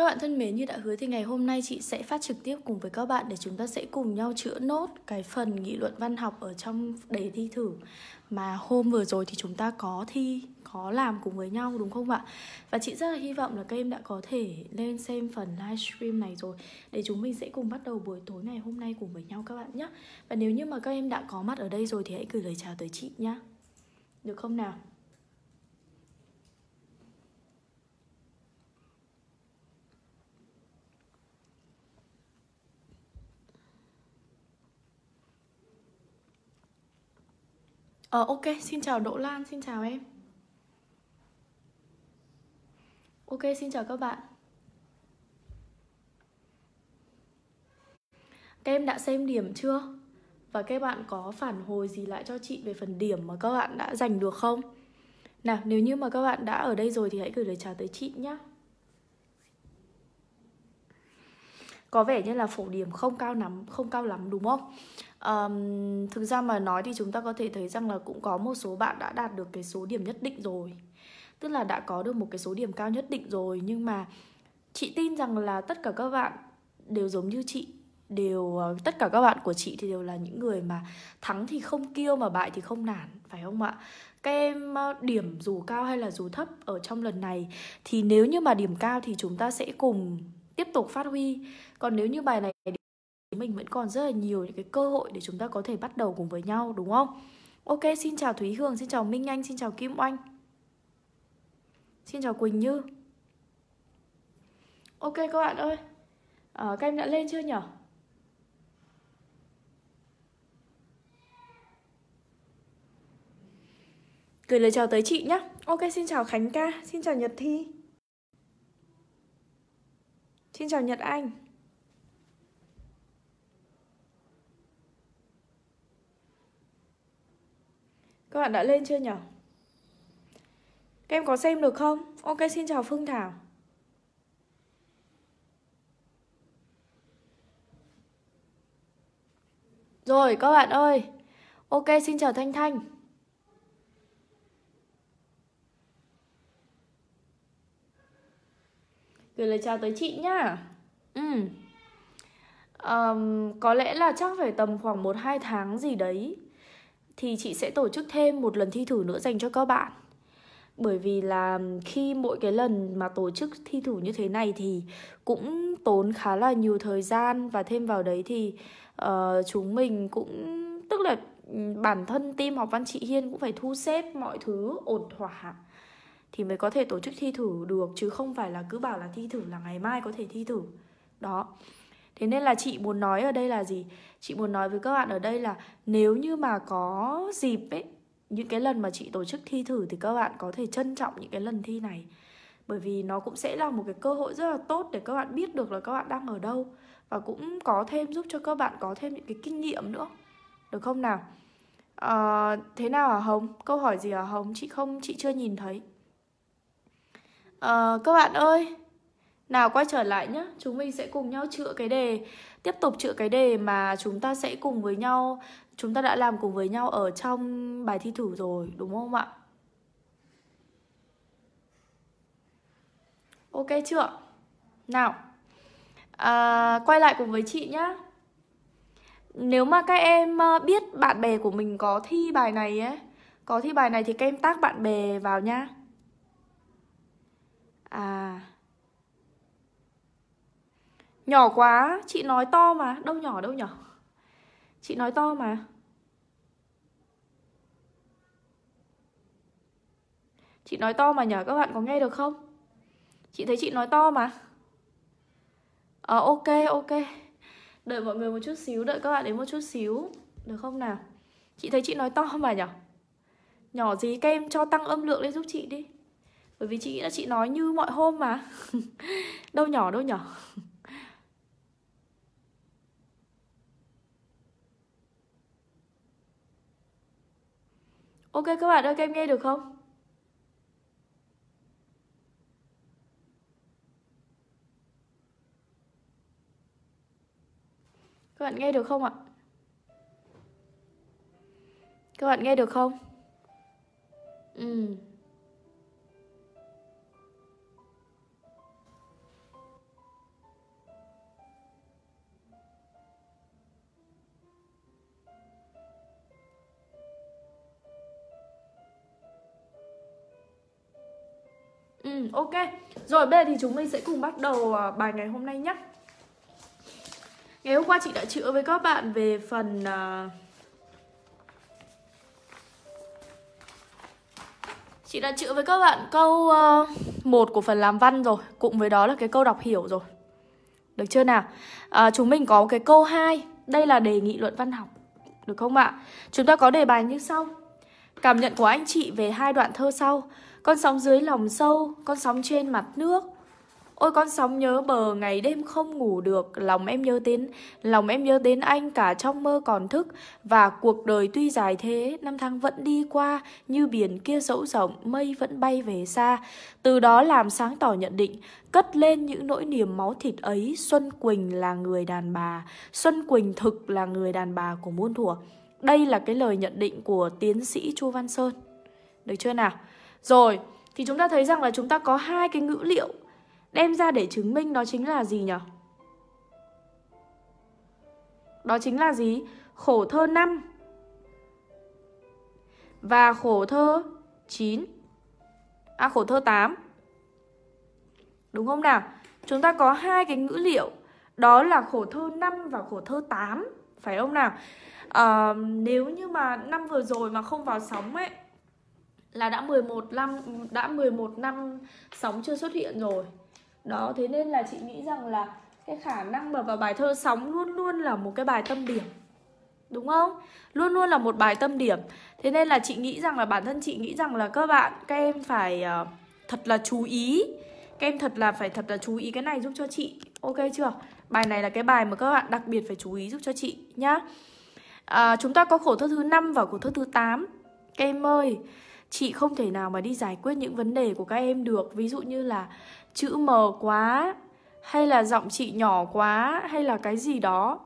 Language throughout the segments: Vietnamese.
Các bạn thân mến, như đã hứa thì ngày hôm nay chị sẽ phát trực tiếp cùng với các bạn để chúng ta sẽ cùng nhau chữa nốt cái phần nghị luận văn học ở trong đề thi thử mà hôm vừa rồi thì chúng ta có thi, có làm cùng với nhau đúng không ạ? Và chị rất là hy vọng là các em đã có thể lên xem phần livestream này rồi để chúng mình sẽ cùng bắt đầu buổi tối ngày hôm nay cùng với nhau các bạn nhé. Và nếu như mà các em đã có mặt ở đây rồi thì hãy gửi lời chào tới chị nhé. Được không nào? Ờ ok, xin chào Đỗ Lan, xin chào em Ok, xin chào các bạn Các em đã xem điểm chưa? Và các bạn có phản hồi gì lại cho chị về phần điểm mà các bạn đã giành được không? Nào, nếu như mà các bạn đã ở đây rồi thì hãy gửi lời chào tới chị nhé có vẻ như là phổ điểm không cao lắm không cao lắm đúng không um, thực ra mà nói thì chúng ta có thể thấy rằng là cũng có một số bạn đã đạt được cái số điểm nhất định rồi tức là đã có được một cái số điểm cao nhất định rồi nhưng mà chị tin rằng là tất cả các bạn đều giống như chị đều ờ, tất cả các bạn của chị thì đều là những người mà thắng thì không kêu mà bại thì không nản phải không ạ các em ờ, điểm dù cao hay là dù thấp ở trong lần này thì nếu như mà điểm cao thì chúng ta sẽ cùng tiếp tục phát huy còn nếu như bài này mình vẫn còn rất là nhiều những cái cơ hội để chúng ta có thể bắt đầu cùng với nhau đúng không ok xin chào thúy hương xin chào minh anh xin chào kim oanh xin chào quỳnh như ok các bạn ơi à, các em đã lên chưa nhỉ gửi lời chào tới chị nhé ok xin chào khánh ca xin chào nhật thi Xin chào Nhật Anh Các bạn đã lên chưa nhỉ? Các em có xem được không? Ok, xin chào Phương Thảo Rồi, các bạn ơi Ok, xin chào Thanh Thanh gửi lời chào tới chị nhá ừ um, có lẽ là chắc phải tầm khoảng một hai tháng gì đấy thì chị sẽ tổ chức thêm một lần thi thử nữa dành cho các bạn bởi vì là khi mỗi cái lần mà tổ chức thi thử như thế này thì cũng tốn khá là nhiều thời gian và thêm vào đấy thì uh, chúng mình cũng tức là ừ, bản thân team học văn chị hiên cũng phải thu xếp mọi thứ ổn thỏa thì mới có thể tổ chức thi thử được chứ không phải là cứ bảo là thi thử là ngày mai có thể thi thử đó thế nên là chị muốn nói ở đây là gì chị muốn nói với các bạn ở đây là nếu như mà có dịp ấy những cái lần mà chị tổ chức thi thử thì các bạn có thể trân trọng những cái lần thi này bởi vì nó cũng sẽ là một cái cơ hội rất là tốt để các bạn biết được là các bạn đang ở đâu và cũng có thêm giúp cho các bạn có thêm những cái kinh nghiệm nữa được không nào à, thế nào hả hồng câu hỏi gì hả hồng chị không chị chưa nhìn thấy à, các bạn ơi nào quay trở lại nhé chúng mình sẽ cùng nhau chữa cái đề tiếp tục chữa cái đề mà chúng ta sẽ cùng với nhau chúng ta đã làm cùng với nhau ở trong bài thi thử rồi đúng không ạ ok chưa nào à, quay lại cùng với chị nhá nếu mà các em ờ, biết bạn bè của mình có thi bài này ấy có thi bài này thì các em tác bạn bè vào nhá à nhỏ quá chị nói to mà đâu nhỏ đâu nhỏ chị nói to mà Chị nói to mà nhờ các bạn có nghe được không? Chị thấy chị nói to mà Ờ à, ok ok Đợi mọi người một chút xíu Đợi các bạn đến một chút xíu Được không nào? Chị thấy chị nói to mà nhở Nhỏ gì kem cho tăng âm lượng lên giúp chị đi bởi vì chị nghĩ là chị nói như mọi hôm mà đâu nhỏ đâu nhỏ ok các bạn ơi các em nghe được không các bạn nghe được không ạ các bạn nghe được không ừ Ừ, ok. Rồi bây giờ thì chúng mình sẽ cùng bắt đầu à, bài ngày hôm nay nhé. Ngày hôm qua chị đã chữa với các bạn về phần uh... Chị đã chữa với các bạn câu uh, của phần làm văn rồi Cùng với đó là cái câu đọc hiểu rồi Được chưa nào? À, chúng mình có cái câu 2 Đây là đề nghị luận văn học Được không ạ? Chúng ta có đề bài như sau Cảm nhận của anh chị về hai đoạn thơ sau con sóng dưới lòng sâu, con sóng trên mặt nước Ôi con sóng nhớ bờ ngày đêm không ngủ được Lòng em nhớ đến Lòng em nhớ đến anh cả trong mơ còn thức Và cuộc đời tuy dài thế Năm tháng vẫn đi qua Như biển kia dẫu rộng Mây vẫn bay về xa Từ đó làm sáng tỏ nhận định Cất lên những nỗi niềm máu thịt ấy Xuân Quỳnh là người đàn bà Xuân Quỳnh thực là người đàn bà của muôn thuở Đây là cái lời nhận định của tiến sĩ Chu Văn Sơn Được chưa nào? Rồi, thì chúng ta thấy rằng là chúng ta có hai cái ngữ liệu đem ra để chứng minh đó chính là gì nhỉ? Đó chính là gì? Khổ thơ 5 và khổ thơ 9. À khổ thơ 8. Đúng không nào? Chúng ta có hai cái ngữ liệu đó là khổ thơ 5 và khổ thơ 8 phải không nào? À, nếu như mà năm vừa rồi mà không vào sóng ấy là đã 11 năm đã 11 năm sóng chưa xuất hiện rồi. Đó thế nên là chị nghĩ rằng là cái khả năng mà vào bài thơ sóng luôn luôn là một cái bài tâm điểm. Đúng không? Luôn luôn là một bài tâm điểm. Thế nên là chị nghĩ rằng là bản thân chị nghĩ rằng là các bạn các em phải uh, thật là chú ý. Các em thật là phải thật là chú ý cái này giúp cho chị. Ok chưa? Bài này là cái bài mà các bạn đặc biệt phải chú ý giúp cho chị nhá. À, chúng ta có khổ thơ thứ năm và khổ thơ thứ 8. Các em ơi, chị không thể nào mà đi giải quyết những vấn đề của các em được ví dụ như là chữ mờ quá hay là giọng chị nhỏ quá hay là cái gì đó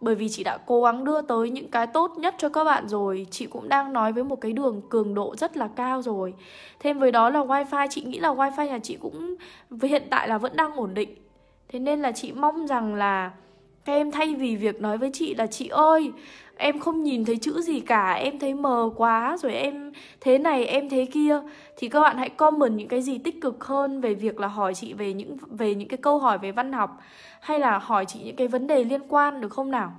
bởi vì chị đã cố gắng đưa tới những cái tốt nhất cho các bạn rồi chị cũng đang nói với một cái đường cường độ rất là cao rồi thêm với đó là wifi chị nghĩ là wifi nhà chị cũng hiện tại là vẫn đang ổn định thế nên là chị mong rằng là các em thay vì việc nói với chị là chị ơi, em không nhìn thấy chữ gì cả, em thấy mờ quá, rồi em thế này, em thế kia thì các bạn hãy comment những cái gì tích cực hơn về việc là hỏi chị về những về những cái câu hỏi về văn học hay là hỏi chị những cái vấn đề liên quan được không nào?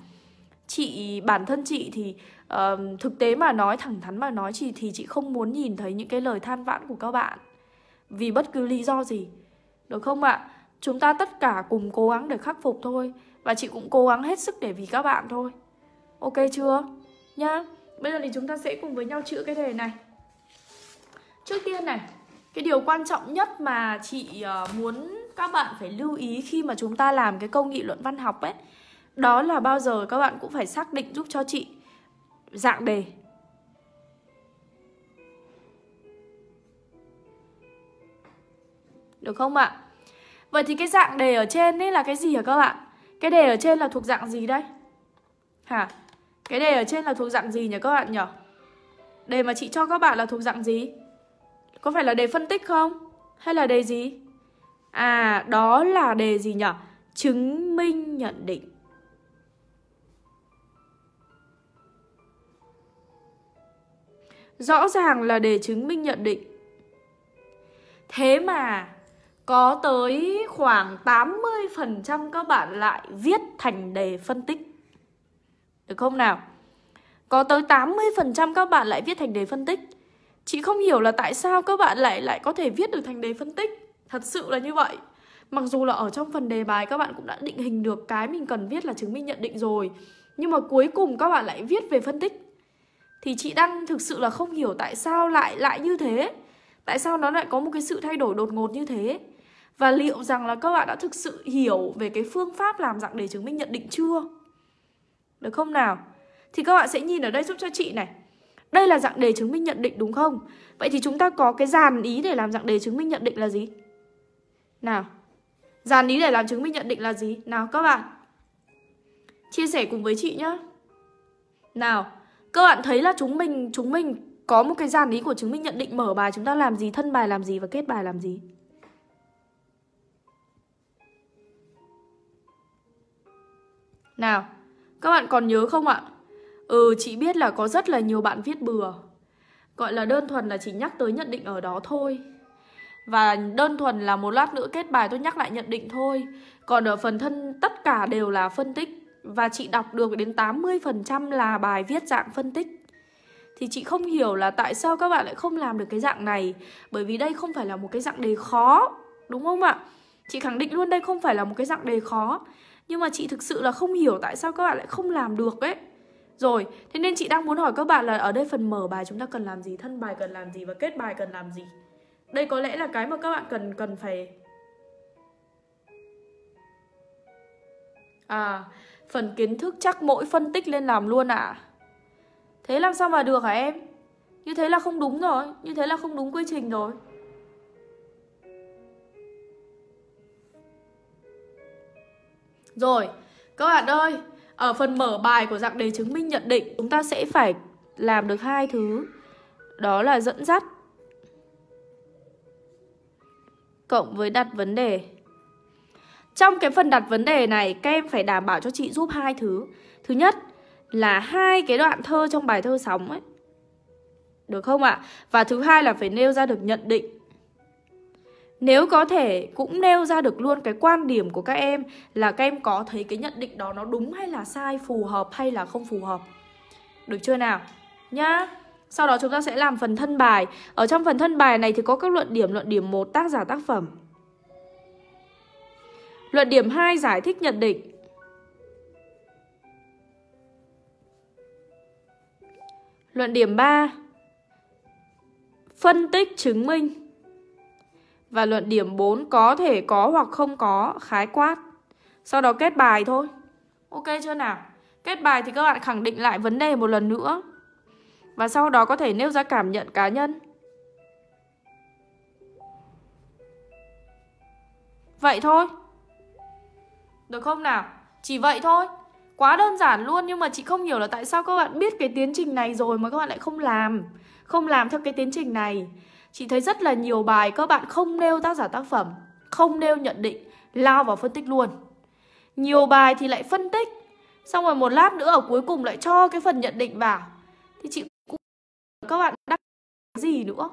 Chị bản thân chị thì uh, thực tế mà nói thẳng thắn mà nói chị thì chị không muốn nhìn thấy những cái lời than vãn của các bạn vì bất cứ lý do gì. Được không ạ? Chúng ta tất cả cùng cố gắng để khắc phục thôi và chị cũng cố gắng hết sức để vì các bạn thôi Ok chưa? Nhá Bây giờ thì chúng ta sẽ cùng với nhau chữa cái đề này Trước tiên này Cái điều quan trọng nhất mà chị ờ, muốn các bạn phải lưu ý khi mà chúng ta làm cái câu nghị luận văn học ấy Đó là bao giờ các bạn cũng phải xác định giúp cho chị dạng đề Được không ạ? Vậy thì cái dạng đề ở trên ấy là cái gì hả các bạn? Cái đề ở trên là thuộc dạng gì đây? Hả? Cái đề ở trên là thuộc dạng gì nhỉ các bạn nhỉ? Đề mà chị cho các bạn là thuộc dạng gì? Có phải là đề phân tích không? Hay là đề gì? À, đó là đề gì nhỉ? Chứng minh nhận định. Rõ ràng là đề chứng minh nhận định. Thế mà có tới khoảng 80% các bạn lại viết thành đề phân tích. Được không nào? Có tới 80% các bạn lại viết thành đề phân tích. Chị không hiểu là tại sao các bạn lại lại có thể viết được thành đề phân tích. Thật sự là như vậy. Mặc dù là ở trong phần đề bài các bạn cũng đã định hình được cái mình cần viết là chứng minh nhận định rồi. Nhưng mà cuối cùng các bạn lại viết về phân tích. Thì chị đang thực sự là không hiểu tại sao lại lại như thế. Tại sao nó lại có một cái sự thay đổi đột ngột như thế và liệu rằng là các bạn đã thực sự hiểu về cái phương pháp làm dạng đề chứng minh nhận định chưa được không nào thì các bạn sẽ nhìn ở đây giúp cho chị này đây là dạng đề chứng minh nhận định đúng không vậy thì chúng ta có cái dàn ý để làm dạng đề chứng minh nhận định là gì nào dàn ý để làm chứng minh nhận định là gì nào các bạn chia sẻ cùng với chị nhé nào các bạn thấy là chúng mình chúng mình có một cái dàn ý của chứng minh nhận định mở bài chúng ta làm gì thân bài làm gì và kết bài làm gì Nào, các bạn còn nhớ không ạ? Ừ, chị biết là có rất là nhiều bạn viết bừa. Gọi là đơn thuần là chỉ nhắc tới nhận định ở đó thôi. Và đơn thuần là một lát nữa kết bài tôi nhắc lại nhận định thôi. Còn ở phần thân tất cả đều là phân tích. Và chị đọc được đến 80% là bài viết dạng phân tích. Thì chị không hiểu là tại sao các bạn lại không làm được cái dạng này. Bởi vì đây không phải là một cái dạng đề khó. Đúng không ạ? Chị khẳng định luôn đây không phải là một cái dạng đề khó nhưng mà chị thực sự là không hiểu tại sao các bạn lại không làm được ấy rồi thế nên chị đang muốn hỏi các bạn là ở đây phần mở bài chúng ta cần làm gì thân bài cần làm gì và kết bài cần làm gì đây có lẽ là cái mà các bạn cần cần phải à phần kiến thức chắc mỗi phân tích lên làm luôn ạ à? thế làm sao mà được hả em như thế là không đúng rồi như thế là không đúng quy trình rồi Rồi, các bạn ơi, ở phần mở bài của dạng đề chứng minh nhận định, chúng ta sẽ phải làm được hai thứ. Đó là dẫn dắt cộng với đặt vấn đề. Trong cái phần đặt vấn đề này, các em phải đảm bảo cho chị giúp hai thứ. Thứ nhất là hai cái đoạn thơ trong bài thơ sóng ấy. Được không ạ? Và thứ hai là phải nêu ra được nhận định nếu có thể cũng nêu ra được luôn cái quan điểm của các em là các em có thấy cái nhận định đó nó đúng hay là sai phù hợp hay là không phù hợp được chưa nào nhá sau đó chúng ta sẽ làm phần thân bài ở trong phần thân bài này thì có các luận điểm luận điểm một tác giả tác phẩm luận điểm 2 giải thích nhận định Luận điểm 3 Phân tích chứng minh và luận điểm 4 có thể có hoặc không có khái quát. Sau đó kết bài thôi. Ok chưa nào? Kết bài thì các bạn khẳng định lại vấn đề một lần nữa. Và sau đó có thể nêu ra cảm nhận cá nhân. Vậy thôi. Được không nào? Chỉ vậy thôi. Quá đơn giản luôn nhưng mà chị không hiểu là tại sao các bạn biết cái tiến trình này rồi mà các bạn lại không làm. Không làm theo cái tiến trình này. Chị thấy rất là nhiều bài các bạn không nêu tác giả tác phẩm, không nêu nhận định, lao vào phân tích luôn. Nhiều bài thì lại phân tích, xong rồi một lát nữa ở cuối cùng lại cho cái phần nhận định vào. Thì chị cũng các bạn đăng gì nữa.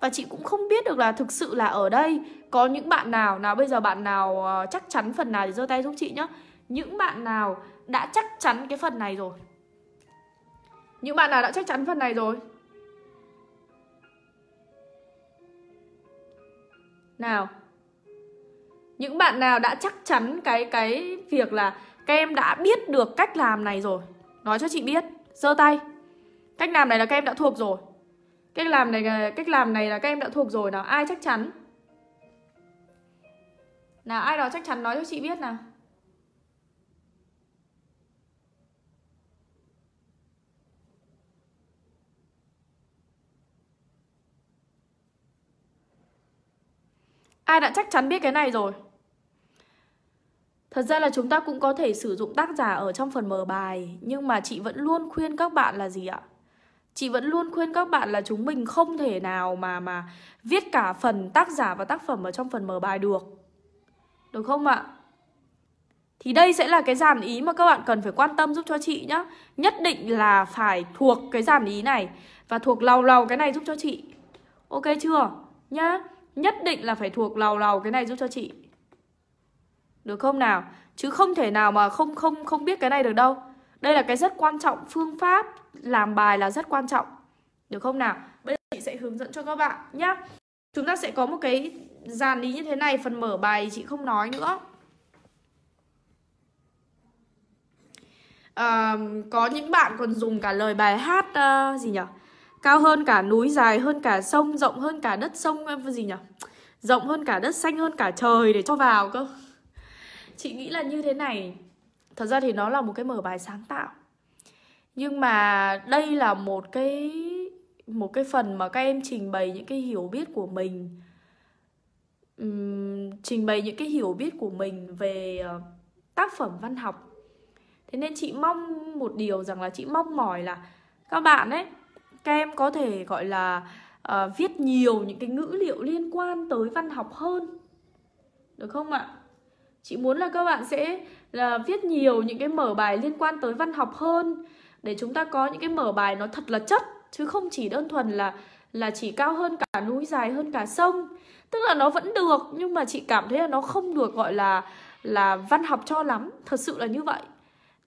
Và chị cũng không biết được là thực sự là ở đây có những bạn nào, nào bây giờ bạn nào ờ, chắc chắn phần nào thì giơ tay giúp chị nhé. Những bạn nào đã chắc chắn cái phần này rồi. Những bạn nào đã chắc chắn phần này rồi nào những bạn nào đã chắc chắn cái cái việc là các em đã biết được cách làm này rồi nói cho chị biết giơ tay cách làm này là các em đã thuộc rồi cách làm này là, cách làm này là các em đã thuộc rồi nào ai chắc chắn nào ai đó chắc chắn nói cho chị biết nào Ai đã chắc chắn biết cái này rồi Thật ra là chúng ta cũng có thể sử dụng tác giả ở trong phần mở bài Nhưng mà chị vẫn luôn khuyên các bạn là gì ạ? Chị vẫn luôn khuyên các bạn là chúng mình không thể nào mà mà viết cả phần tác giả và tác phẩm ở trong phần mở bài được Được không ạ? Thì đây sẽ là cái dàn ý mà các bạn cần phải quan tâm giúp cho chị nhá Nhất định là phải thuộc cái dàn ý này Và thuộc lầu lầu cái này giúp cho chị Ok chưa? Nhá Nhất định là phải thuộc lào lào cái này giúp cho chị Được không nào Chứ không thể nào mà không không không biết cái này được đâu Đây là cái rất quan trọng Phương pháp làm bài là rất quan trọng Được không nào Bây giờ chị sẽ hướng dẫn cho các bạn nhé Chúng ta sẽ có một cái dàn lý như thế này Phần mở bài chị không nói nữa à, Có những bạn còn dùng cả lời bài hát uh, Gì nhỉ cao hơn cả núi dài hơn cả sông rộng hơn cả đất sông gì nhỉ rộng hơn cả đất xanh hơn cả trời để cho vào cơ chị nghĩ là như thế này thật ra thì nó là một cái mở bài sáng tạo nhưng mà đây là một cái một cái phần mà các em trình bày những cái hiểu biết của mình uhm, trình bày những cái hiểu biết của mình về ờ, tác phẩm văn học thế nên chị mong một điều rằng là chị mong mỏi là các bạn ấy các em có thể gọi là uh, viết nhiều những cái ngữ liệu liên quan tới văn học hơn được không ạ chị muốn là các bạn sẽ là ờ, viết nhiều những cái mở bài liên quan tới văn học hơn để chúng ta có những cái mở bài nó thật là chất chứ không chỉ đơn thuần là là chỉ cao hơn cả núi dài hơn cả sông tức là nó vẫn được nhưng mà chị cảm thấy là nó không được gọi là là văn học cho lắm thật sự là như vậy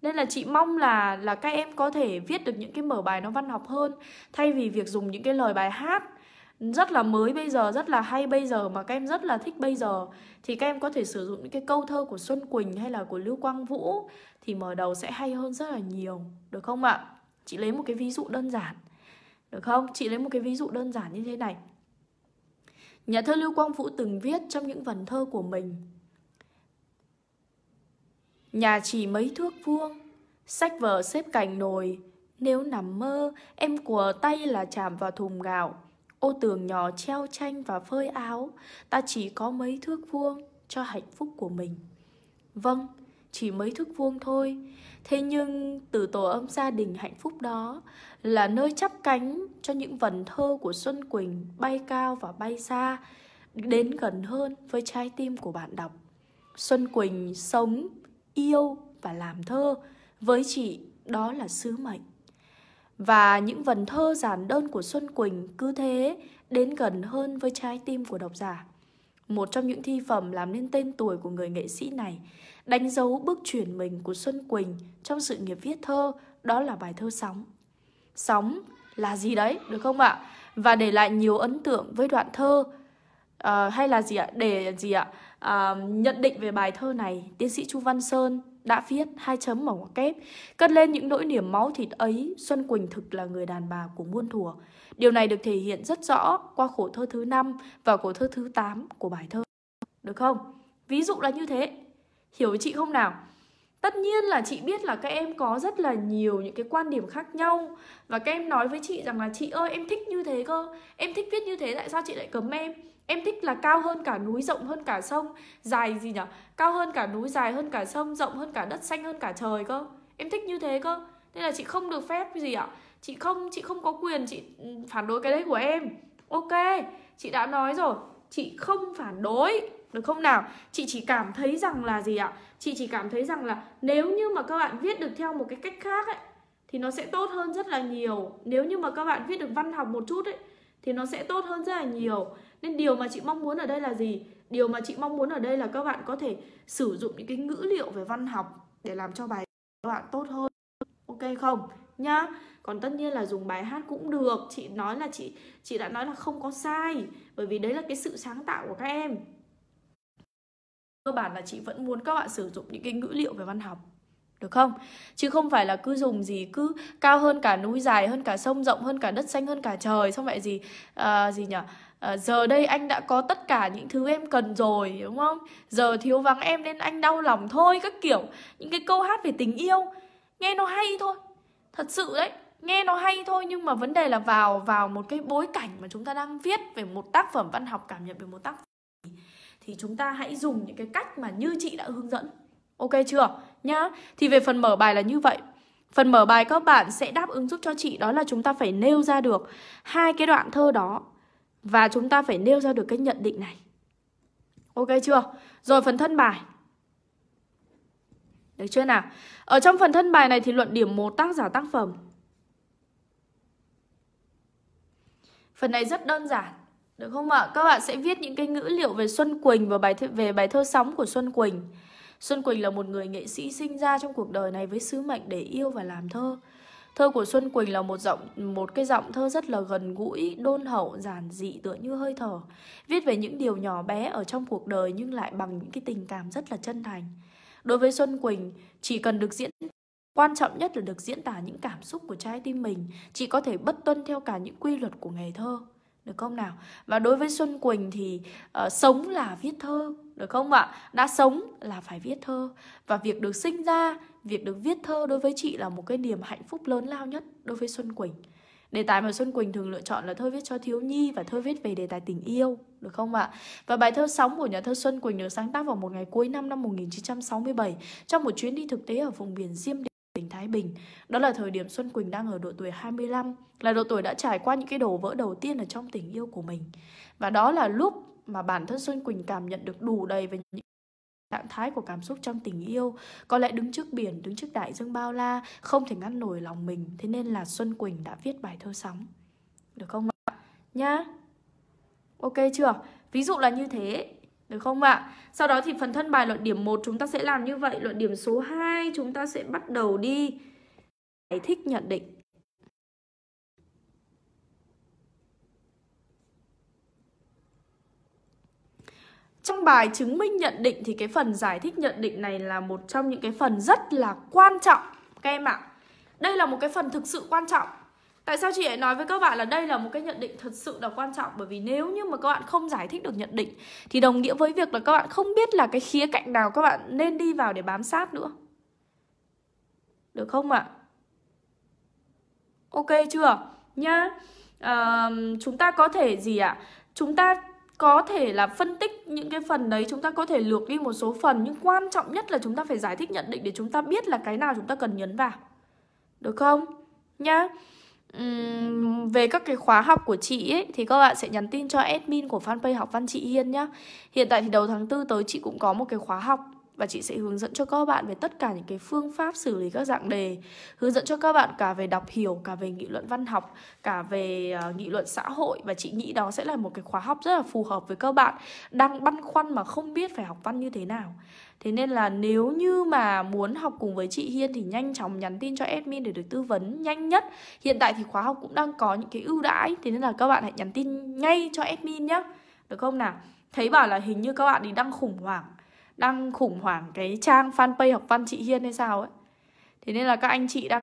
nên là chị mong là là các em có thể viết được những cái mở bài nó văn học hơn thay vì việc dùng những cái lời bài hát rất là mới bây giờ rất là hay bây giờ mà các em rất là thích bây giờ thì các em có thể sử dụng những cái câu thơ của xuân quỳnh hay là của lưu quang vũ thì mở đầu sẽ hay hơn rất là nhiều được không ạ chị lấy một cái ví dụ đơn giản được không chị lấy một cái ví dụ đơn giản như thế này nhà thơ lưu quang vũ từng viết trong những vần thơ của mình Nhà chỉ mấy thước vuông Sách vở xếp cành nồi Nếu nằm mơ Em của tay là chạm vào thùng gạo Ô tường nhỏ treo tranh và phơi áo Ta chỉ có mấy thước vuông Cho hạnh phúc của mình Vâng chỉ mấy thước vuông thôi Thế nhưng từ tổ ấm gia đình hạnh phúc đó là nơi chắp cánh cho những vần thơ của Xuân Quỳnh bay cao và bay xa đến gần hơn với trái tim của bạn đọc. Xuân Quỳnh sống yêu và làm thơ với chị đó là sứ mệnh và những vần thơ giản đơn của xuân quỳnh cứ thế đến gần hơn với trái tim của độc giả một trong những thi phẩm làm nên tên tuổi của người nghệ sĩ này đánh dấu bước chuyển mình của xuân quỳnh trong sự nghiệp viết thơ đó là bài thơ sóng sóng là gì đấy được không ạ và để lại nhiều ấn tượng với đoạn thơ uh, hay là gì ạ để gì ạ uh, nhận định về bài thơ này tiến sĩ chu văn sơn đã viết hai chấm mở ngoặc kép cất lên những nỗi niềm máu thịt ấy xuân quỳnh thực là người đàn bà của muôn thuở điều này được thể hiện rất rõ qua khổ thơ thứ năm và khổ thơ thứ tám của bài thơ được không ví dụ là như thế hiểu chị không nào tất nhiên là chị biết là các em có rất là nhiều những cái quan điểm khác nhau và các em nói với chị rằng là chị ơi em thích như thế cơ em thích viết như thế tại sao chị lại cấm em Em thích là cao hơn cả núi, rộng hơn cả sông Dài gì nhở Cao hơn cả núi, dài hơn cả sông Rộng hơn cả đất, xanh hơn cả trời cơ Em thích như thế cơ Nên là chị không được phép cái gì ạ Chị không chị không có quyền chị ừ, phản đối cái đấy của em Ok, chị đã nói rồi Chị không phản đối được không nào? Chị chỉ cảm thấy rằng là gì ạ? Chị chỉ cảm thấy rằng là nếu như mà các bạn viết được theo một cái cách khác ấy thì nó sẽ tốt hơn rất là nhiều. Nếu như mà các bạn viết được văn học một chút ấy thì nó sẽ tốt hơn rất là nhiều. Nên điều mà chị mong muốn ở đây là gì? Điều mà chị mong muốn ở đây là các bạn có thể sử dụng những cái ngữ liệu về văn học để làm cho bài các bạn tốt hơn. Ok không? Nhá. Còn tất nhiên là dùng bài hát cũng được. Chị nói là chị chị đã nói là không có sai, bởi vì đấy là cái sự sáng tạo của các em. Cơ bản là chị vẫn muốn các bạn sử dụng những cái ngữ liệu về văn học được không? Chứ không phải là cứ dùng gì cứ cao hơn cả núi dài hơn cả sông rộng hơn cả đất xanh hơn cả trời xong vậy gì à, gì nhỉ? à, giờ đây anh đã có tất cả những thứ em cần rồi đúng không giờ thiếu vắng em nên anh đau lòng thôi các kiểu những cái câu hát về tình yêu nghe nó hay thôi thật sự đấy nghe nó hay thôi nhưng mà vấn đề là vào vào một cái bối cảnh mà chúng ta đang viết về một tác phẩm văn học cảm nhận về một tác phẩm thì chúng ta hãy dùng những cái cách mà như chị đã hướng dẫn ok chưa nhá thì về phần mở bài là như vậy phần mở bài các bạn sẽ đáp ứng giúp cho chị đó là chúng ta phải nêu ra được hai cái đoạn thơ đó và chúng ta phải nêu ra được cái nhận định này. Ok chưa? Rồi phần thân bài. Được chưa nào? Ở trong phần thân bài này thì luận điểm một tác giả tác phẩm. Phần này rất đơn giản. Được không ạ? Các bạn sẽ viết những cái ngữ liệu về Xuân Quỳnh và bài th về bài thơ sóng của Xuân Quỳnh. Xuân Quỳnh là một người nghệ sĩ sinh ra trong cuộc đời này với sứ mệnh để yêu và làm thơ. Thơ của Xuân Quỳnh là một giọng một cái giọng thơ rất là gần gũi, đôn hậu, giản dị tựa như hơi thở. Viết về những điều nhỏ bé ở trong cuộc đời nhưng lại bằng những cái tình cảm rất là chân thành. Đối với Xuân Quỳnh, chỉ cần được diễn Quan trọng nhất là được diễn tả những cảm xúc của trái tim mình, chị có thể bất tuân theo cả những quy luật của nghề thơ. Được không nào? Và đối với Xuân Quỳnh thì uh, sống là viết thơ, được không ạ? Đã sống là phải viết thơ. Và việc được sinh ra việc được viết thơ đối với chị là một cái niềm hạnh phúc lớn lao nhất đối với Xuân Quỳnh. Đề tài mà Xuân Quỳnh thường lựa chọn là thơ viết cho thiếu nhi và thơ viết về đề tài tình yêu, được không ạ? Và bài thơ sóng của nhà thơ Xuân Quỳnh được sáng tác vào một ngày cuối năm năm 1967 trong một chuyến đi thực tế ở vùng biển Diêm Điệp tỉnh Thái Bình. Đó là thời điểm Xuân Quỳnh đang ở độ tuổi 25, là độ tuổi đã trải qua những cái đổ vỡ đầu tiên ở trong tình yêu của mình. Và đó là lúc mà bản thân Xuân Quỳnh cảm nhận được đủ đầy về những Trạng thái của cảm xúc trong tình yêu Có lẽ đứng trước biển, đứng trước đại dương bao la Không thể ngăn nổi lòng mình Thế nên là Xuân Quỳnh đã viết bài thơ sóng Được không ạ? Nhá Ok chưa? Ví dụ là như thế được không ạ? Sau đó thì phần thân bài luận điểm 1 chúng ta sẽ làm như vậy Luận điểm số 2 chúng ta sẽ bắt đầu đi Giải thích nhận định trong bài chứng minh nhận định thì cái phần giải thích nhận định này là một trong những cái phần rất là quan trọng các em ạ. Đây là một cái phần thực sự quan trọng. Tại sao chị ấy nói với các bạn là đây là một cái nhận định thật sự là quan trọng bởi vì nếu như mà các bạn không giải thích được nhận định thì đồng nghĩa với việc là các bạn không biết là cái khía cạnh nào các bạn nên đi vào để bám sát nữa. Được không ạ? Ok chưa? Nhá. À, chúng ta có thể gì ạ? À? Chúng ta có thể là phân tích những cái phần đấy chúng ta có thể lược đi một số phần nhưng quan trọng nhất là chúng ta phải giải thích nhận định để chúng ta biết là cái nào chúng ta cần nhấn vào được không nhá uhm, về các cái khóa học của chị ấy thì các bạn sẽ nhắn tin cho admin của fanpage học văn chị Hiên nhá hiện tại thì đầu tháng tư tới chị cũng có một cái khóa học và chị sẽ hướng dẫn cho các bạn về tất cả những cái phương pháp xử lý các dạng đề hướng dẫn cho các bạn cả về đọc hiểu cả về nghị luận văn học cả về uh, nghị luận xã hội và chị nghĩ đó sẽ là một cái khóa học rất là phù hợp với các bạn đang băn khoăn mà không biết phải học văn như thế nào thế nên là nếu như mà muốn học cùng với chị Hiên thì nhanh chóng nhắn tin cho admin để được tư vấn nhanh nhất hiện tại thì khóa học cũng đang có những cái ưu đãi thế nên là các bạn hãy nhắn tin ngay cho admin nhé được không nào thấy bảo là hình như các bạn đi đang khủng hoảng đang khủng hoảng cái trang fanpage học văn chị Hiên hay sao ấy thế nên là các anh chị đang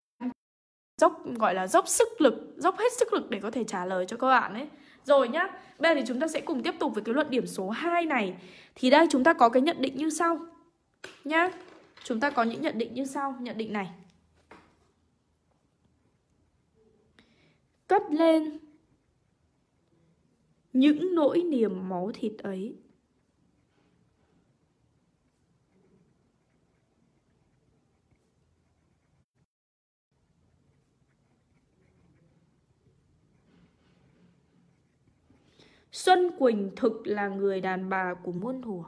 dốc gọi là dốc sức lực dốc hết sức lực để có thể trả lời cho các bạn ấy rồi nhá bây giờ thì chúng ta sẽ cùng tiếp tục với cái luận điểm số 2 này thì đây chúng ta có cái nhận định như sau nhá chúng ta có những nhận định như sau nhận định này cất lên những nỗi niềm máu thịt ấy Xuân Quỳnh thực là người đàn bà của muôn thùa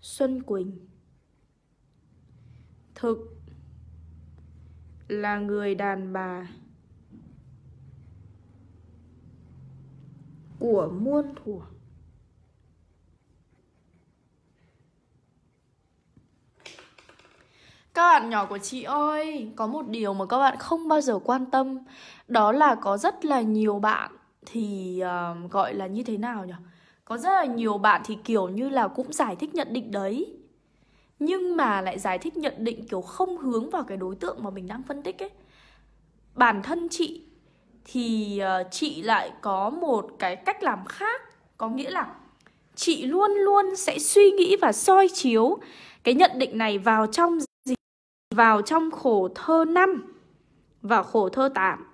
Xuân Quỳnh Thực là người đàn bà của muôn thuở các bạn nhỏ của chị ơi có một điều mà các bạn không bao giờ quan tâm đó là có rất là nhiều bạn thì uh, gọi là như thế nào nhỉ có rất là nhiều bạn thì kiểu như là cũng giải thích nhận định đấy nhưng mà lại giải thích nhận định kiểu không hướng vào cái đối tượng mà mình đang phân tích ấy bản thân chị thì uh, chị lại có một cái cách làm khác có nghĩa là chị luôn luôn sẽ suy nghĩ và soi chiếu cái nhận định này vào trong vào trong khổ thơ 5 và khổ thơ 8.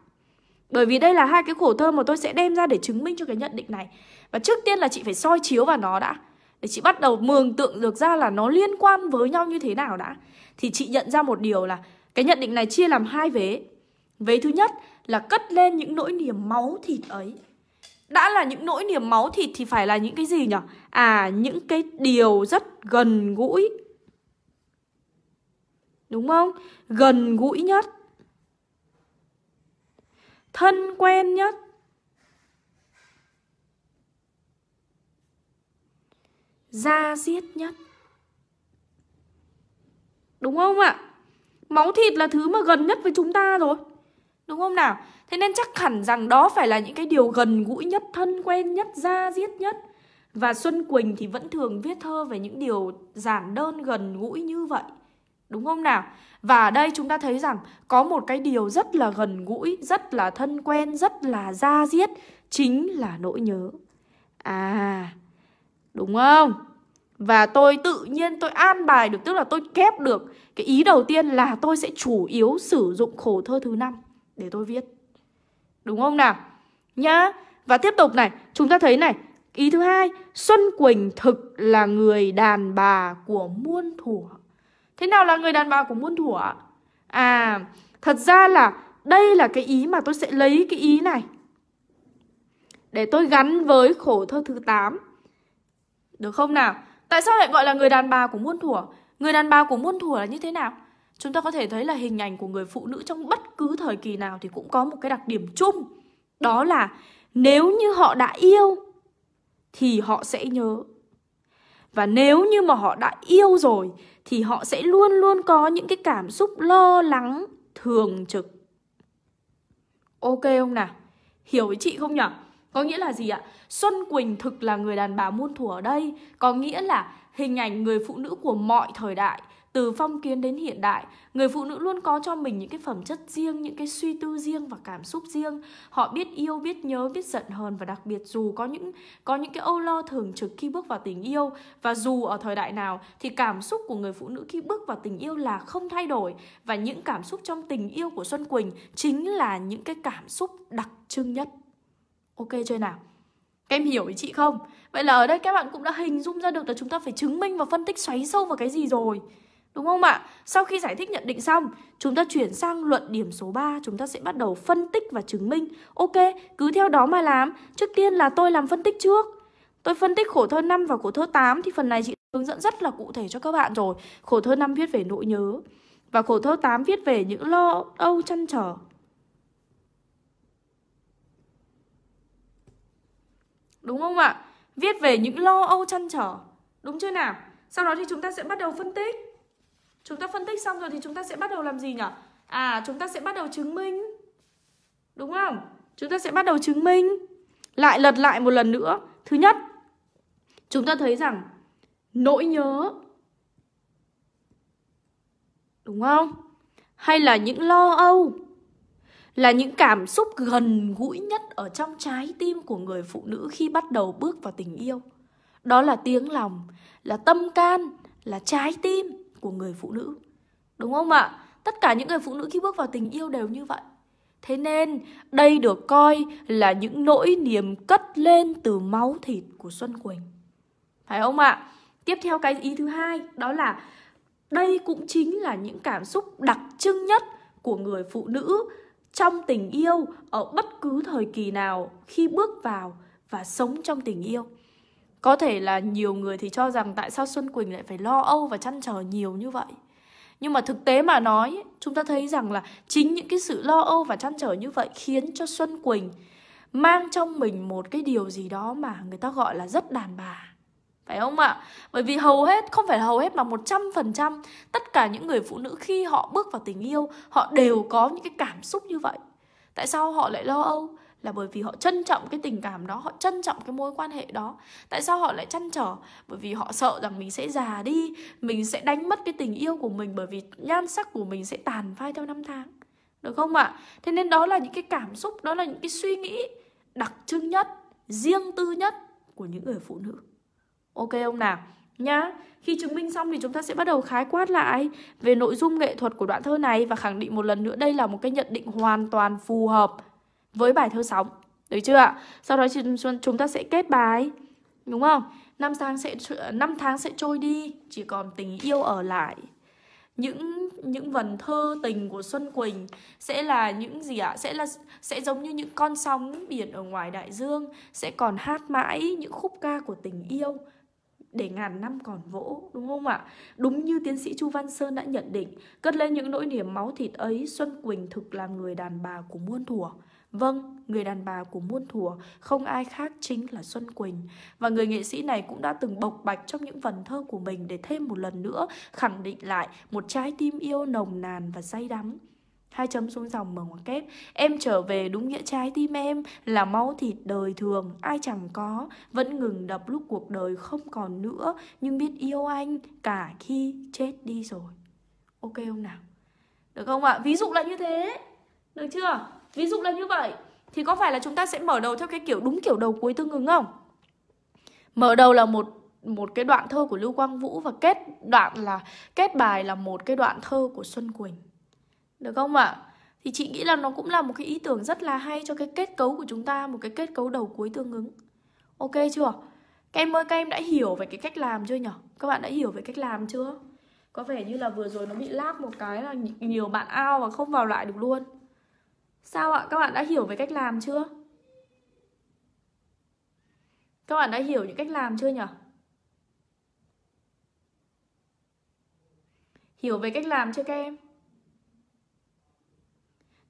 Bởi vì đây là hai cái khổ thơ mà tôi sẽ đem ra để chứng minh cho cái nhận định này. Và trước tiên là chị phải soi chiếu vào nó đã. Để chị bắt đầu mường tượng được ra là nó liên quan với nhau như thế nào đã. Thì chị nhận ra một điều là cái nhận định này chia làm hai vế. Vế thứ nhất là cất lên những nỗi niềm máu thịt ấy. Đã là những nỗi niềm máu thịt thì phải là những cái gì nhỉ? À, những cái điều rất gần gũi, Đúng không? Gần gũi nhất Thân quen nhất Da diết nhất Đúng không ạ? Máu thịt là thứ mà gần nhất với chúng ta rồi Đúng không nào? Thế nên chắc hẳn rằng đó phải là những cái điều gần gũi nhất, thân quen nhất, da diết nhất Và Xuân Quỳnh thì vẫn thường viết thơ về những điều giản đơn gần gũi như vậy đúng không nào? Và ở đây chúng ta thấy rằng có một cái điều rất là gần gũi, rất là thân quen, rất là da diết, chính là nỗi nhớ. À, đúng không? Và tôi tự nhiên tôi an bài được, tức là tôi kép được Cái ý đầu tiên là tôi sẽ chủ yếu sử dụng khổ thơ thứ năm để tôi viết Đúng không nào? Nhá Và tiếp tục này, chúng ta thấy này Ý thứ hai, Xuân Quỳnh thực là người đàn bà của muôn thuở Thế nào là người đàn bà của muôn thuở? À, thật ra là đây là cái ý mà tôi sẽ lấy cái ý này để tôi gắn với khổ thơ thứ 8. Được không nào? Tại sao lại gọi là người đàn bà của muôn thuở? Người đàn bà của muôn thuở là như thế nào? Chúng ta có thể thấy là hình ảnh của người phụ nữ trong bất cứ thời kỳ nào thì cũng có một cái đặc điểm chung. Đó là nếu như họ đã yêu thì họ sẽ nhớ và nếu như mà họ đã yêu rồi thì họ sẽ luôn luôn có những cái cảm xúc lo lắng thường trực ok không nào hiểu ý chị không nhở có nghĩa là gì ạ xuân quỳnh thực là người đàn bà muôn thuở ở đây có nghĩa là hình ảnh người phụ nữ của mọi thời đại từ phong kiến đến hiện đại người phụ nữ luôn có cho mình những cái phẩm chất riêng những cái suy tư riêng và cảm xúc riêng họ biết yêu biết nhớ biết giận hờn và đặc biệt dù có những có những cái âu lo thường trực khi bước vào tình yêu và dù ở thời đại nào thì cảm xúc của người phụ nữ khi bước vào tình yêu là không thay đổi và những cảm xúc trong tình yêu của xuân quỳnh chính là những cái cảm xúc đặc trưng nhất ok chơi nào các em hiểu ý chị không? Vậy là ở đây các bạn cũng đã hình dung ra được là chúng ta phải chứng minh và phân tích xoáy sâu vào cái gì rồi. Đúng không ạ? Sau khi giải thích nhận định xong, chúng ta chuyển sang luận điểm số 3, chúng ta sẽ bắt đầu phân tích và chứng minh. Ok, cứ theo đó mà làm. Trước tiên là tôi làm phân tích trước. Tôi phân tích khổ thơ 5 và khổ thơ 8 thì phần này chị hướng dẫn rất là cụ thể cho các bạn rồi. Khổ thơ 5 viết về nỗi nhớ và khổ thơ 8 viết về những lo âu chăn trở. Đúng không ạ? Viết về những lo âu chăn trở. Đúng chưa nào? Sau đó thì chúng ta sẽ bắt đầu phân tích. Chúng ta phân tích xong rồi thì chúng ta sẽ bắt đầu làm gì nhỉ? À, chúng ta sẽ bắt đầu chứng minh. Đúng không? Chúng ta sẽ bắt đầu chứng minh. Lại lật lại một lần nữa. Thứ nhất, chúng ta thấy rằng nỗi nhớ. Đúng không? Hay là những lo âu là những cảm xúc gần gũi nhất ở trong trái tim của người phụ nữ khi bắt đầu bước vào tình yêu. Đó là tiếng lòng, là tâm can, là trái tim của người phụ nữ. Đúng không ạ? Tất cả những người phụ nữ khi bước vào tình yêu đều như vậy. Thế nên đây được coi là những nỗi niềm cất lên từ máu thịt của Xuân Quỳnh. Phải không ạ? Tiếp theo cái ý thứ hai đó là đây cũng chính là những cảm xúc đặc trưng nhất của người phụ nữ trong tình yêu ở bất cứ thời kỳ nào khi bước vào và sống trong tình yêu có thể là nhiều người thì cho rằng tại sao xuân quỳnh lại phải lo âu và chăn trở nhiều như vậy nhưng mà thực tế mà nói chúng ta thấy rằng là chính những cái sự lo âu và chăn trở như vậy khiến cho xuân quỳnh mang trong mình một cái điều gì đó mà người ta gọi là rất đàn bà phải không ạ? Bởi vì hầu hết, không phải hầu hết mà một trăm phần trăm tất cả những người phụ nữ khi họ bước vào tình yêu, họ đều có những cái cảm xúc như vậy. Tại sao họ lại lo âu? là bởi vì họ trân trọng cái tình cảm đó họ trân trọng cái mối quan hệ đó tại sao họ lại chăn trở bởi vì họ sợ rằng mình sẽ già đi mình sẽ đánh mất cái tình yêu của mình bởi vì nhan sắc của mình sẽ tàn phai theo năm tháng được không ạ à? thế nên đó là những cái cảm xúc đó là những cái suy nghĩ đặc trưng nhất riêng tư nhất của những người phụ nữ ok ông nào nhá khi chứng minh xong thì chúng ta sẽ bắt đầu khái quát lại về nội dung nghệ thuật của đoạn thơ này và khẳng định một lần nữa đây là một cái nhận định hoàn toàn phù hợp với bài thơ sóng. Được chưa? Sau đó chúng ta sẽ kết bài. Đúng không? Năm tháng sẽ năm tháng sẽ trôi đi, chỉ còn tình yêu ở lại. Những những vần thơ tình của Xuân Quỳnh sẽ là những gì ạ? À? Sẽ là sẽ giống như những con sóng biển ở ngoài đại dương sẽ còn hát mãi những khúc ca của tình yêu để ngàn năm còn vỗ đúng không ạ đúng như tiến sĩ chu văn sơn đã nhận định cất lên những nỗi niềm máu thịt ấy xuân quỳnh thực là người đàn bà của muôn thuở Vâng, người đàn bà của muôn thùa không ai khác chính là Xuân Quỳnh và người nghệ sĩ này cũng đã từng bộc bạch trong những vần thơ của mình để thêm một lần nữa khẳng định lại một trái tim yêu nồng nàn và say đắm. Hai chấm xuống dòng mở ngoặc kép Em trở về đúng nghĩa trái tim em Là máu thịt đời thường Ai chẳng có Vẫn ngừng đập lúc cuộc đời không còn nữa Nhưng biết yêu anh Cả khi chết đi rồi Ok không nào Được không ạ? À? Ví dụ là như thế Được chưa? Ví dụ là như vậy Thì có phải là chúng ta sẽ mở đầu theo cái kiểu đúng kiểu đầu cuối tương ứng không? Mở đầu là một một cái đoạn thơ của Lưu Quang Vũ và kết đoạn là kết bài là một cái đoạn thơ của Xuân Quỳnh. Được không ạ? À? Thì chị nghĩ là nó cũng là một cái ý tưởng rất là hay cho cái kết cấu của chúng ta, một cái kết cấu đầu cuối tương ứng. Ok chưa? Các em ơi, các em đã hiểu về cái cách làm chưa nhở? Các bạn đã hiểu về cách làm chưa? Có vẻ như là vừa rồi nó bị lag một cái là nhiều bạn ao và không vào lại được luôn. Sao ạ? Các bạn đã hiểu về cách làm chưa? Các bạn đã hiểu những cách làm chưa nhỉ? Hiểu về cách làm chưa các em?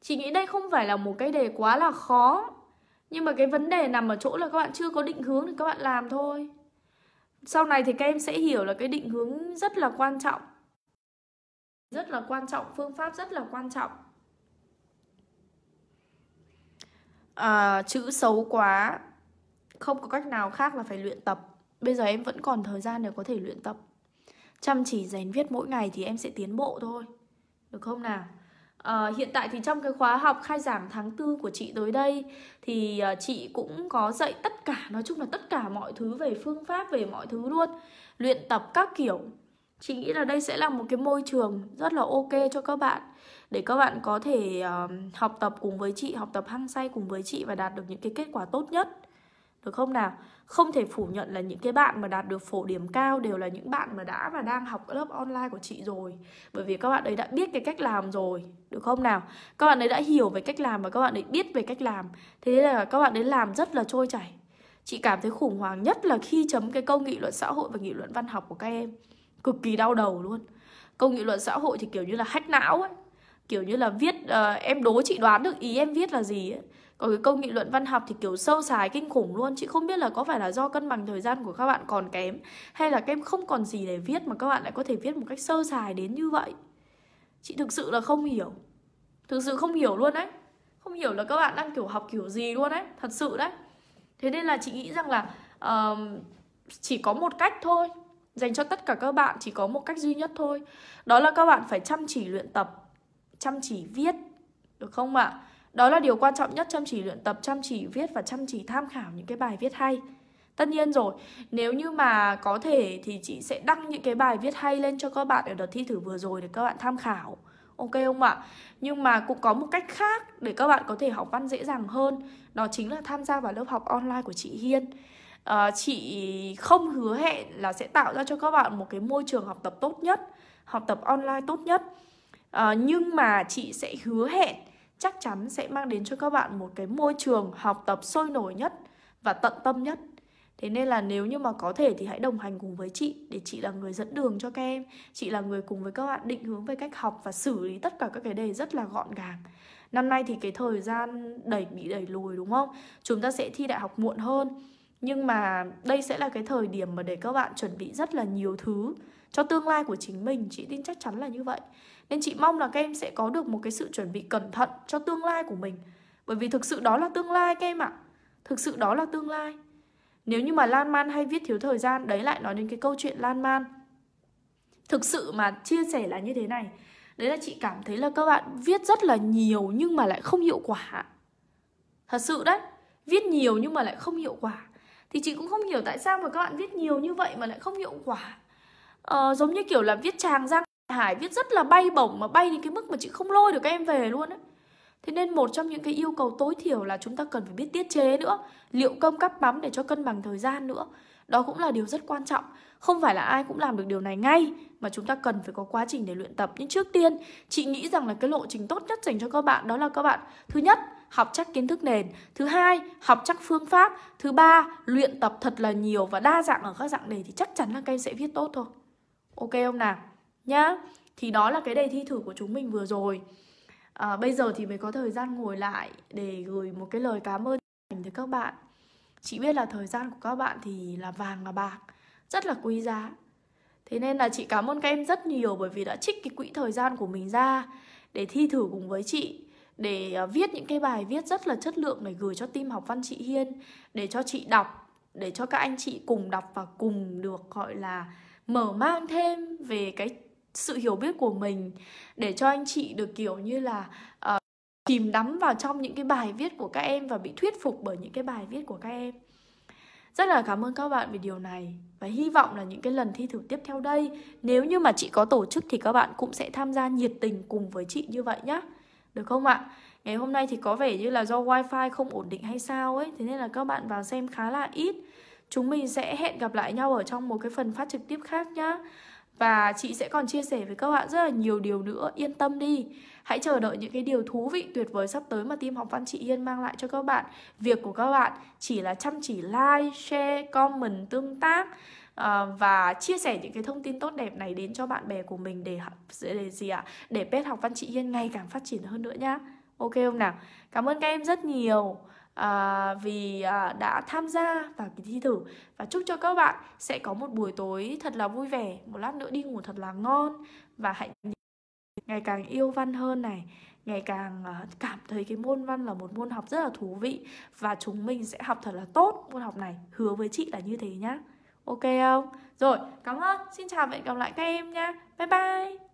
Chị nghĩ đây không phải là một cái đề quá là khó Nhưng mà cái vấn đề nằm ở chỗ là các bạn chưa có định hướng thì các bạn làm thôi Sau này thì các em sẽ hiểu là cái định hướng rất là quan trọng Rất là quan trọng, phương pháp rất là quan trọng à, chữ xấu quá không có cách nào khác là phải luyện tập bây giờ em vẫn còn thời gian để có thể luyện tập chăm chỉ rèn viết mỗi ngày thì em sẽ tiến bộ thôi được không nào à, hiện tại thì trong cái khóa học khai giảng tháng tư của chị tới đây thì à, chị cũng có dạy tất cả nói chung là tất cả mọi thứ về phương pháp về mọi thứ luôn luyện tập các kiểu chị nghĩ là đây sẽ là một cái môi trường rất là ok cho các bạn để các bạn có thể uh, học tập cùng với chị học tập hăng say cùng với chị và đạt được những cái kết quả tốt nhất được không nào không thể phủ nhận là những cái bạn mà đạt được phổ điểm cao đều là những bạn mà đã và đang học lớp online của chị rồi bởi vì các bạn ấy đã biết cái cách làm rồi được không nào các bạn ấy đã hiểu về cách làm và các bạn ấy biết về cách làm thế là các bạn ấy làm rất là trôi chảy chị cảm thấy khủng hoảng nhất là khi chấm cái câu nghị luận xã hội và nghị luận văn học của các em cực kỳ đau đầu luôn câu nghị luận xã hội thì kiểu như là hách não ấy kiểu như là viết uh, em đố chị đoán được ý em viết là gì ấy còn cái câu nghị luận văn học thì kiểu sâu sài kinh khủng luôn chị không biết là có phải là do cân bằng thời gian của các bạn còn kém hay là các em không còn gì để viết mà các bạn lại có thể viết một cách sâu sài đến như vậy chị thực sự là không hiểu thực sự không hiểu luôn đấy không hiểu là các bạn đang kiểu học kiểu gì luôn đấy thật sự đấy thế nên là chị nghĩ rằng là uh, chỉ có một cách thôi dành cho tất cả các bạn chỉ có một cách duy nhất thôi đó là các bạn phải chăm chỉ luyện tập chăm chỉ viết được không ạ? À? Đó là điều quan trọng nhất chăm chỉ luyện tập, chăm chỉ viết và chăm chỉ tham khảo những cái bài viết hay. Tất nhiên rồi, nếu như mà có thể thì chị sẽ đăng những cái bài viết hay lên cho các bạn ở đợt thi thử vừa rồi để các bạn tham khảo. Ok không ạ? À? Nhưng mà cũng có một cách khác để các bạn có thể học văn dễ dàng hơn Đó chính là tham gia vào lớp học online của chị Hiên à, Chị không hứa hẹn là sẽ tạo ra cho các bạn một cái môi trường học tập tốt nhất Học tập online tốt nhất à, nhưng mà chị sẽ hứa hẹn chắc chắn sẽ mang đến cho các bạn một cái môi trường học tập sôi nổi nhất và tận tâm nhất thế nên là nếu như mà có thể thì hãy đồng hành cùng với chị để chị là người dẫn đường cho các em chị là người cùng với các bạn định hướng về cách học và xử lý tất cả các cái đề rất là gọn gàng năm nay thì cái thời gian đẩy bị đẩy lùi đúng không chúng ta sẽ thi đại học muộn hơn nhưng mà đây sẽ là cái thời điểm mà để các bạn chuẩn bị rất là nhiều thứ cho tương lai của chính mình chị tin chắc chắn là như vậy nên chị mong là các em sẽ có được một cái sự chuẩn bị cẩn thận cho tương lai của mình Bởi vì thực sự đó là tương lai các em ạ Thực sự đó là tương lai Nếu như mà Lan Man hay viết thiếu thời gian Đấy lại nói đến cái câu chuyện Lan Man Thực sự mà chia sẻ là như thế này Đấy là chị cảm thấy là các bạn viết rất là nhiều nhưng mà lại không hiệu quả Thật sự đấy Viết nhiều nhưng mà lại không hiệu quả Thì chị cũng không hiểu tại sao mà các bạn viết nhiều như vậy mà lại không hiệu quả ờ, Giống như kiểu là viết tràng ra Hải viết rất là bay bổng mà bay đến cái mức mà chị không lôi được các em về luôn ấy. Thế nên một trong những cái yêu cầu tối thiểu là chúng ta cần phải biết tiết chế nữa, liệu công cắp bắm để cho cân bằng thời gian nữa. Đó cũng là điều rất quan trọng. Không phải là ai cũng làm được điều này ngay mà chúng ta cần phải có quá trình để luyện tập. Nhưng trước tiên, chị nghĩ rằng là cái lộ trình tốt nhất dành cho các bạn đó là các bạn thứ nhất, học chắc kiến thức nền, thứ hai, học chắc phương pháp, thứ ba, luyện tập thật là nhiều và đa dạng ở các dạng đề thì chắc chắn là các em sẽ viết tốt thôi. Ok không nào? nhá thì đó là cái đề thi thử của chúng mình vừa rồi à, bây giờ thì mới có thời gian ngồi lại để gửi một cái lời cảm ơn tới các bạn chị biết là thời gian của các bạn thì là vàng và bạc rất là quý giá thế nên là chị cảm ơn các em rất nhiều bởi vì đã trích cái quỹ thời gian của mình ra để thi thử cùng với chị để à, viết những cái bài viết rất là chất lượng để gửi cho team học văn chị Hiên để cho chị đọc để cho các anh chị cùng đọc và cùng được gọi là mở mang thêm về cái sự hiểu biết của mình để cho anh chị được kiểu như là uh, đắm vào trong những cái bài viết của các em và bị thuyết phục bởi những cái bài viết của các em rất là cảm ơn các bạn vì điều này và hy vọng là những cái lần thi thử tiếp theo đây nếu như mà chị có tổ chức thì các bạn cũng sẽ tham gia nhiệt tình cùng với chị như vậy nhá được không ạ ngày hôm nay thì có vẻ như là do wifi không ổn định hay sao ấy thế nên là các bạn vào xem khá là ít chúng mình sẽ hẹn gặp lại nhau ở trong một cái phần phát trực tiếp khác nhá và chị sẽ còn chia sẻ với các bạn rất là nhiều điều nữa, yên tâm đi. Hãy chờ đợi những cái điều thú vị tuyệt vời sắp tới mà team học văn chị Yên mang lại cho các bạn. Việc của các bạn chỉ là chăm chỉ like, share, comment, tương tác ờ, và chia sẻ những cái thông tin tốt đẹp này đến cho bạn bè của mình để để gì ạ? À? Để pet học văn chị Yên ngày càng phát triển hơn nữa nhá. Ok không nào? Cảm ơn các em rất nhiều. À, vì à, đã tham gia vào kỳ thi thử và chúc cho các bạn sẽ có một buổi tối thật là vui vẻ một lát nữa đi ngủ thật là ngon và hãy ngày càng yêu văn hơn này ngày càng à, cảm thấy cái môn văn là một môn học rất là thú vị và chúng mình sẽ học thật là tốt môn học này hứa với chị là như thế nhá ok không rồi cảm ơn xin chào và hẹn gặp lại các em nhá bye bye